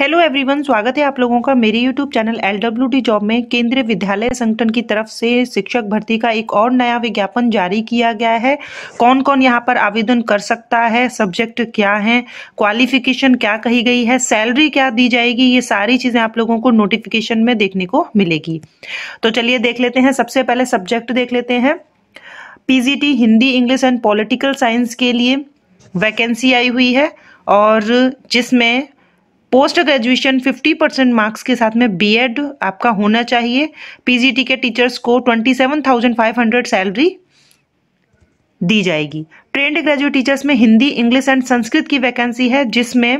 hello everyone स्वागत है आप लोगों का मेरे यूट्यूब चैनल डी जॉब में केंद्रीय विद्यालय संगठन की तरफ से शिक्षक भर्ती का एक और नया विज्ञापन जारी किया गया है कौन कौन यहां पर आवेदन कर सकता है सब्जेक्ट क्या है क्वालिफिकेशन क्या कही गई है सैलरी क्या दी जाएगी ये सारी चीज़ें आप लोगों को नोटिफिकेशन में देखने को मिलेगी तो चलिए देख लेते हैं सबसे पहले सब्जेक्ट देख लेते हैं PGT Hindi English and political science के लिए वैकेंसी आई हुई है और जिसमें पोस्ट ग्रेजुएशन 50 परसेंट मार्क्स के साथ में बीएड आपका होना चाहिए पीजीटी के टीचर्स को 27,500 सैलरी दी जाएगी ट्रेंड ग्रेजुएट टीचर्स में हिंदी इंग्लिश एंड संस्कृत की वैकेंसी है जिसमें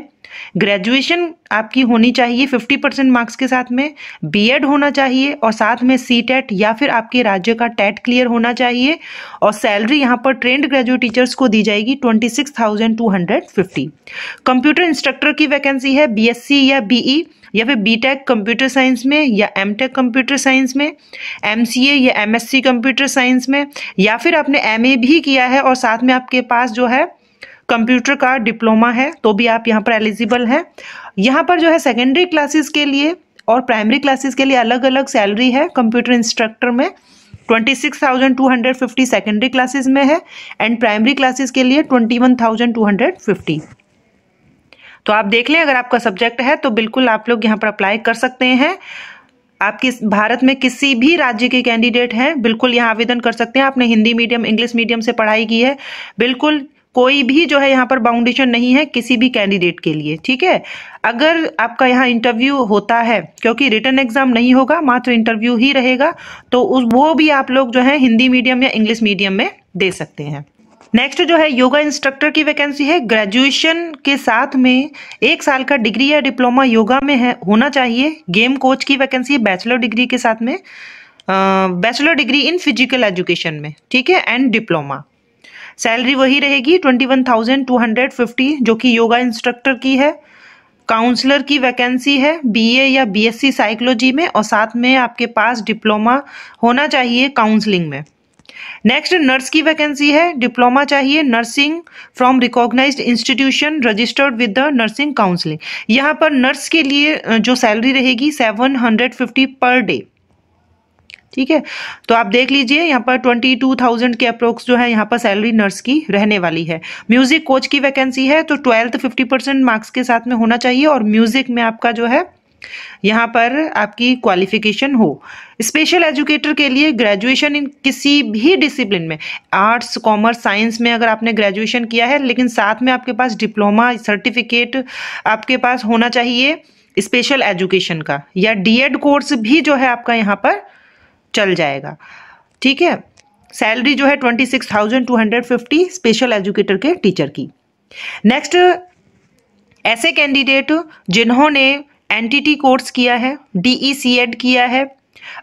ग्रेजुएशन आपकी होनी चाहिए 50 परसेंट मार्क्स के साथ में बीएड होना चाहिए और साथ में सी टेट या फिर आपके राज्य का टेट क्लियर होना चाहिए और सैलरी यहाँ पर ट्रेंड ग्रेजुएट टीचर्स को दी जाएगी twenty six thousand two hundred fifty computer instructor की वैकेंसी है बीएससी या बीई e या फिर बीटेक कंप्यूटर साइंस में या एम कंप्यूटर साइंस में एम या एम कंप्यूटर साइंस में या फिर आपने एम भी किया है और साथ में आपके पास जो है कंप्यूटर का डिप्लोमा है तो भी आप यहाँ पर एलिजिबल हैं यहाँ पर जो है सेकेंडरी क्लासेस के लिए और प्राइमरी क्लासेस के लिए अलग अलग सैलरी है कंप्यूटर इंस्ट्रक्टर में twenty six thousand two hundred fifty secondary classes में है एंड प्राइमरी क्लासेज के लिए twenty one thousand two hundred fifty तो आप देख लें अगर आपका सब्जेक्ट है तो बिल्कुल आप लोग यहाँ पर अप्लाई कर सकते हैं आप किस भारत में किसी भी राज्य के कैंडिडेट हैं बिल्कुल यहाँ आवेदन कर सकते हैं आपने हिंदी मीडियम इंग्लिश मीडियम से पढ़ाई की है बिल्कुल कोई भी जो है यहाँ पर बाउंडेशन नहीं है किसी भी कैंडिडेट के लिए ठीक है अगर आपका यहाँ इंटरव्यू होता है क्योंकि रिटर्न एग्जाम नहीं होगा मात्र इंटरव्यू ही रहेगा तो उस वो भी आप लोग जो है हिंदी मीडियम या इंग्लिश मीडियम में दे सकते हैं नेक्स्ट जो है योगा इंस्ट्रक्टर की वैकेंसी है ग्रेजुएशन के साथ में एक साल का डिग्री या डिप्लोमा योगा में है होना चाहिए गेम कोच की वैकेंसी है बैचलर डिग्री के साथ में bachelor degree in physical education में ठीक है एंड डिप्लोमा सैलरी वही रहेगी twenty one thousand two hundred fifty जो कि योगा इंस्ट्रक्टर की है काउंसलर की वैकेंसी है बीए या बीएससी साइकोलॉजी में और साथ में आपके पास डिप्लोमा होना चाहिए काउंसलिंग में नेक्स्ट नर्स की वैकेंसी है डिप्लोमा चाहिए nursing from recognised institution registered with the nursing counselling यहाँ पर नर्स के लिए जो सैलरी रहेगी seven hundred fifty per day ठीक है तो आप देख लीजिए यहाँ पर ट्वेंटी टू थाउजेंड के अप्रोक्स जो है यहाँ पर सैलरी नर्स की रहने वाली है म्यूजिक कोच की वैकेंसी है तो ट्वेल्थ फिफ्टी परसेंट मार्क्स के साथ में होना चाहिए और म्यूजिक में आपका जो है यहाँ पर आपकी क्वालिफिकेशन हो स्पेशल एजुकेटर के लिए ग्रेजुएशन इन किसी भी डिसिप्लिन में आर्ट्स कॉमर्स साइंस में अगर आपने ग्रेजुएशन किया है लेकिन साथ में आपके पास डिप्लोमा सर्टिफिकेट आपके पास होना चाहिए स्पेशल एजुकेशन का या डीएड कोर्स भी जो है आपका यहाँ पर चल जाएगा ठीक है सैलरी जो है twenty six thousand two hundred fifty special educator के टीचर की नेक्स्ट ऐसे कैंडिडेट जिन्होंने एन कोर्स किया है डी सी किया है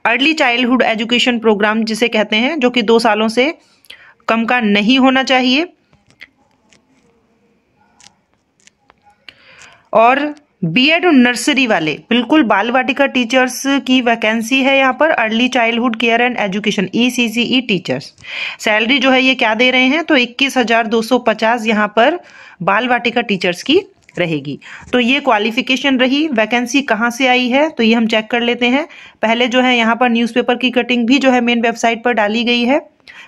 अर्ली चाइल्डहुड एजुकेशन प्रोग्राम जिसे कहते हैं जो कि दो सालों से कम का नहीं होना चाहिए और बीएड नर्सरी वाले बिल्कुल बाल वाटिका टीचर्स की वैकेंसी है यहाँ पर early childhood care and education E teachers salary जो है ये क्या दे रहे हैं तो इक्कीस हजार दो सौ पचास यहाँ पर बाल वाटिका टीचर्स की रहेगी तो ये क्वालिफिकेशन रही वैकेंसी कहाँ से आई है तो ये हम चेक कर लेते हैं पहले जो है यहाँ पर न्यूज़पेपर की कटिंग भी जो है मेन वेबसाइट पर डाली गई है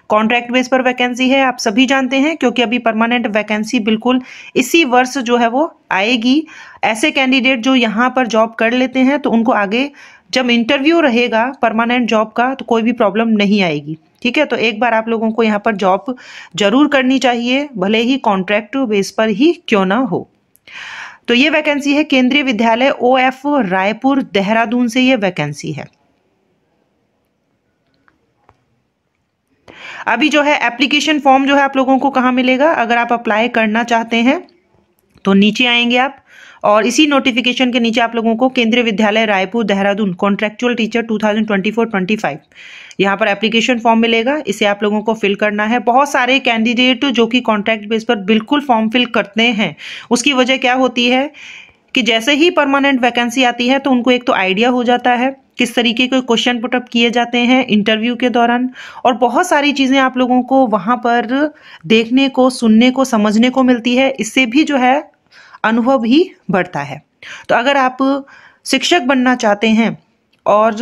कॉन्ट्रैक्ट बेस पर वैकेंसी है आप सभी जानते हैं क्योंकि अभी परमानेंट वैकेंसी बिल्कुल इसी वर्ष जो है वो आएगी ऐसे कैंडिडेट जो यहाँ पर जॉब कर लेते हैं तो उनको आगे जब इंटरव्यू रहेगा परमानेंट जॉब का तो कोई भी प्रॉब्लम नहीं आएगी ठीक है तो एक बार आप लोगों को यहाँ पर जॉब जरूर करनी चाहिए भले ही कॉन्ट्रैक्ट बेस पर ही क्यों ना हो तो ये वैकेंसी है केंद्रीय विद्यालय ओ एफ रायपुर देहरादून से ये वैकेंसी है अभी जो है एप्लीकेशन फॉर्म जो है आप लोगों को कहाँ मिलेगा अगर आप अप्लाई करना चाहते हैं तो नीचे आएंगे आप और इसी नोटिफिकेशन के नीचे आप लोगों को केंद्रीय विद्यालय रायपुर देहरादून कॉन्ट्रेक्चुअल टीचर 2024-25 यहाँ पर एप्लीकेशन फॉर्म मिलेगा इसे आप लोगों को फिल करना है बहुत सारे कैंडिडेट जो कि कॉन्ट्रैक्ट बेस पर बिल्कुल फॉर्म फिल करते हैं उसकी वजह क्या होती है कि जैसे ही परमानेंट वैकेंसी आती है तो उनको एक तो आइडिया हो जाता है किस तरीके के क्वेश्चन पुटअप किए जाते हैं इंटरव्यू के दौरान और बहुत सारी चीज़ें आप लोगों को वहाँ पर देखने को सुनने को समझने को मिलती है इससे भी जो है अनुभव ही बढ़ता है तो अगर आप शिक्षक बनना चाहते हैं और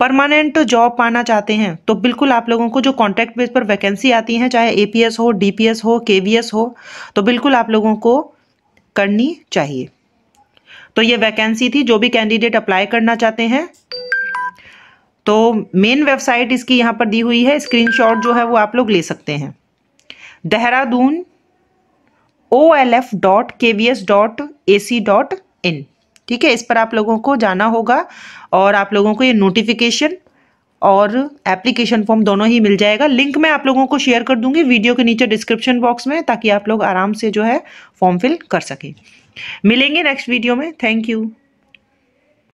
परमानेंट जॉब पाना चाहते हैं तो बिल्कुल आप लोगों को जो कॉन्ट्रैक्ट बेस पर वैकेंसी आती हैं चाहे ए हो डीपीएस हो केवीएस हो तो बिल्कुल आप लोगों को करनी चाहिए तो ये वैकेंसी थी जो भी कैंडिडेट अप्लाई करना चाहते हैं तो मेन वेबसाइट इसकी यहाँ पर दी हुई है स्क्रीनशॉट जो है वो आप लोग ले सकते हैं Dehradun O L F dot K V S dot A C dot in ठीक है इस पर आप लोगों को जाना होगा और आप लोगों को ये नोटिफिकेशन और एप्लीकेशन फॉर्म दोनों ही मिल जाएगा लिंक मैं आप लोगों को शेयर कर दूंगी वीडियो के नीचे डिस्क्रिप्शन बॉक्स में ताकि आप लोग आराम से जो है फॉर्म फिल कर सकें मिलेंगे नेक्स्ट वीडियो में थैंक यू